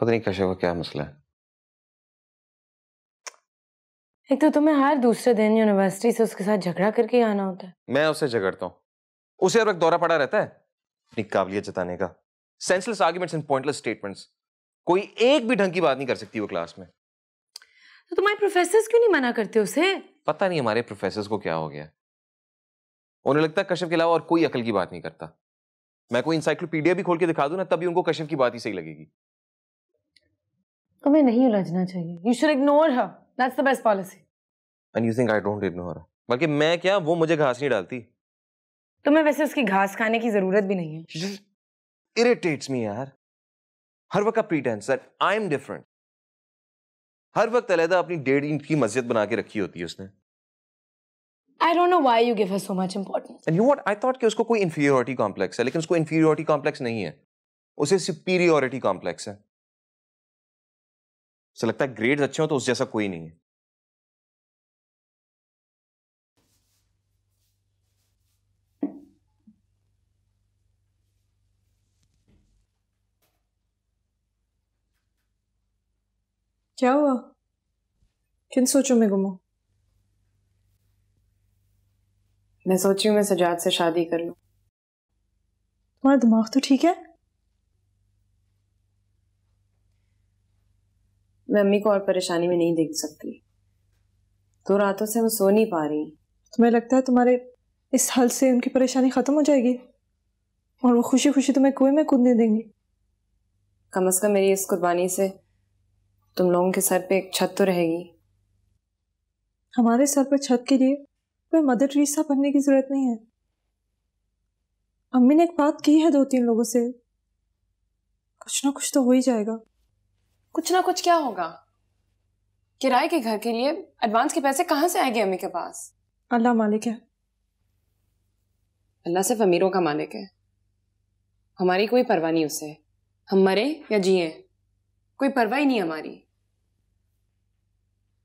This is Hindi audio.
पता नहीं कश्यप क्या मसला है एक तो तुम्हें हर दूसरे दिन यूनिवर्सिटी से उसके साथ झगड़ा करके आना होता है मैं उसे झगड़ता हूँ उसे हर वक्त दौरा पड़ा रहता है अपनी काबिलियत जताने का senseless arguments and pointless statements कोई एक भी ढंग की बात नहीं कर सकती वो क्लास में तो तुम्हारे प्रोफेसर क्यों नहीं मना करते उसे पता नहीं हमारे प्रोफेसर को क्या हो गया उन्हें लगता है कश्यप के अलावा और कोई अकल की बात नहीं करता मैं कोई इंसाइक्लोपीडिया भी खोल के दिखा दूं ना तभी उनको कश्यप की बात ही सही लगेगी तुम्हें नहीं उलझना चाहिए you should ignore her that's the best policy and you think I don't ignore her बल्कि मैं क्या वो मुझे घास नहीं डालती तुम्हें वैसे उसकी घास खाने की जरूरत भी नहीं है इरिटेट्स मी यार हर वक्त का pretence that I am different हर वक्त अलहदा अपनी डेढ़ इंच की मस्जिद बना के रखी होती है उसने I don't know why you give her so much importance and you know I thought कि उसको कोई inferiority कॉम्प्लेक्स है, लेकिन उसको inferiority कॉम्प्लेक्स नहीं है, उसे सुपीरियोरिटी कॉम्प्लेक्स है. सो लगता है ग्रेड्स अच्छे हो तो उस जैसा कोई नहीं है क्या हुआ किन सोचो में गुमो मैं सोच रही मैं सजाद से शादी कर लू तुम्हारा दिमाग तो ठीक है मैं अम्मी को और परेशानी में नहीं देख सकती दो रातों से वो सो नहीं पा रही तुम्हें लगता है तुम्हारे इस हल से उनकी परेशानी ख़त्म हो जाएगी और वो खुशी खुशी तुम्हें कुएं में कूदने देंगी कम अज़ कम मेरी इस कुर्बानी से तुम लोगों के सर पे एक छत तो रहेगी हमारे सर पर छत के लिए कोई मदर ट्रीसा बनने की ज़रूरत नहीं है अम्मी ने एक बात की है दो तीन लोगों से कुछ ना कुछ तो हो ही जाएगा कुछ ना कुछ क्या होगा किराए के घर के लिए एडवांस के पैसे कहां से आएंगे अम्मी के पास अल्लाह मालिक है अल्लाह सिर्फ अमीरों का मालिक है हमारी कोई परवाह नहीं उसे हम मरे या जिए कोई परवाह ही नहीं हमारी